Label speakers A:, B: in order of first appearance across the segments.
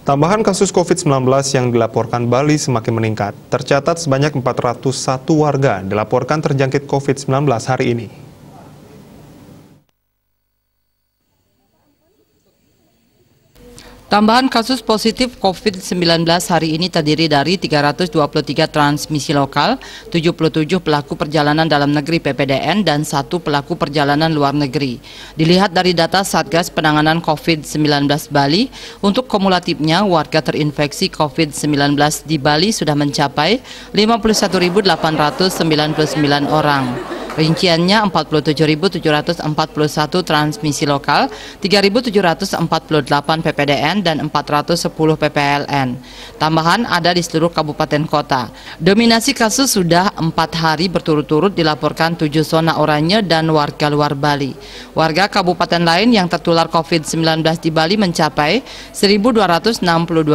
A: Tambahan kasus COVID-19 yang dilaporkan Bali semakin meningkat. Tercatat sebanyak 401 warga dilaporkan terjangkit COVID-19 hari ini.
B: Tambahan kasus positif COVID-19 hari ini terdiri dari 323 transmisi lokal, 77 pelaku perjalanan dalam negeri PPDN, dan satu pelaku perjalanan luar negeri. Dilihat dari data Satgas Penanganan COVID-19 Bali, untuk kumulatifnya warga terinfeksi COVID-19 di Bali sudah mencapai 51.899 orang. Rinciannya 47.741 transmisi lokal, 3.748 PPDN, dan 410 PPLN. Tambahan ada di seluruh kabupaten kota. Dominasi kasus sudah empat hari berturut-turut dilaporkan tujuh zona oranye dan warga luar Bali. Warga kabupaten lain yang tertular COVID-19 di Bali mencapai 1.262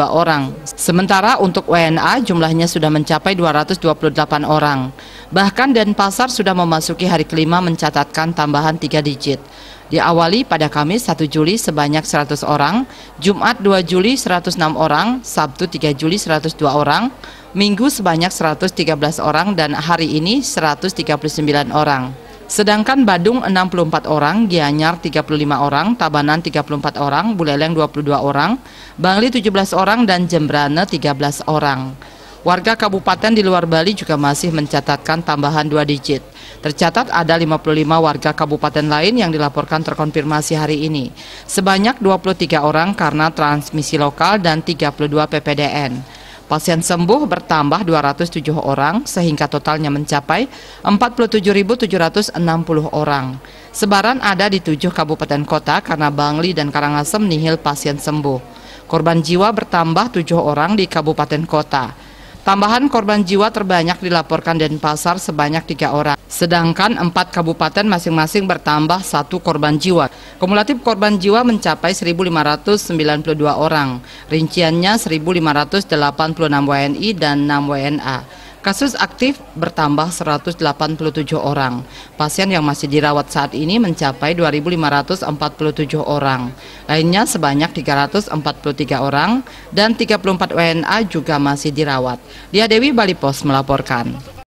B: orang. Sementara untuk WNA jumlahnya sudah mencapai 228 orang. Bahkan Denpasar sudah memasuki hari kelima mencatatkan tambahan tiga digit. Diawali pada Kamis 1 Juli sebanyak 100 orang, Jumat 2 Juli 106 orang, Sabtu 3 Juli 102 orang, Minggu sebanyak 113 orang dan hari ini 139 orang. Sedangkan Badung 64 orang, Gianyar 35 orang, Tabanan 34 orang, Buleleng 22 orang, Bangli 17 orang, dan Jembrane 13 orang. Warga kabupaten di luar Bali juga masih mencatatkan tambahan dua digit. Tercatat ada 55 warga kabupaten lain yang dilaporkan terkonfirmasi hari ini. Sebanyak 23 orang karena transmisi lokal dan 32 PPDN. Pasien sembuh bertambah 207 orang sehingga totalnya mencapai 47.760 orang. Sebaran ada di tujuh kabupaten kota karena Bangli dan Karangasem nihil pasien sembuh. Korban jiwa bertambah tujuh orang di kabupaten kota. Tambahan korban jiwa terbanyak dilaporkan Denpasar sebanyak tiga orang, sedangkan empat kabupaten masing-masing bertambah satu korban jiwa. Kumulatif korban jiwa mencapai 1.592 orang, rinciannya 1.586 WNI dan 6 WNA. Kasus aktif bertambah 187 orang. Pasien yang masih dirawat saat ini mencapai 2.547 orang. Lainnya sebanyak 343 orang dan 34 WNA juga masih dirawat. Dia Dewi Bali Balipos melaporkan.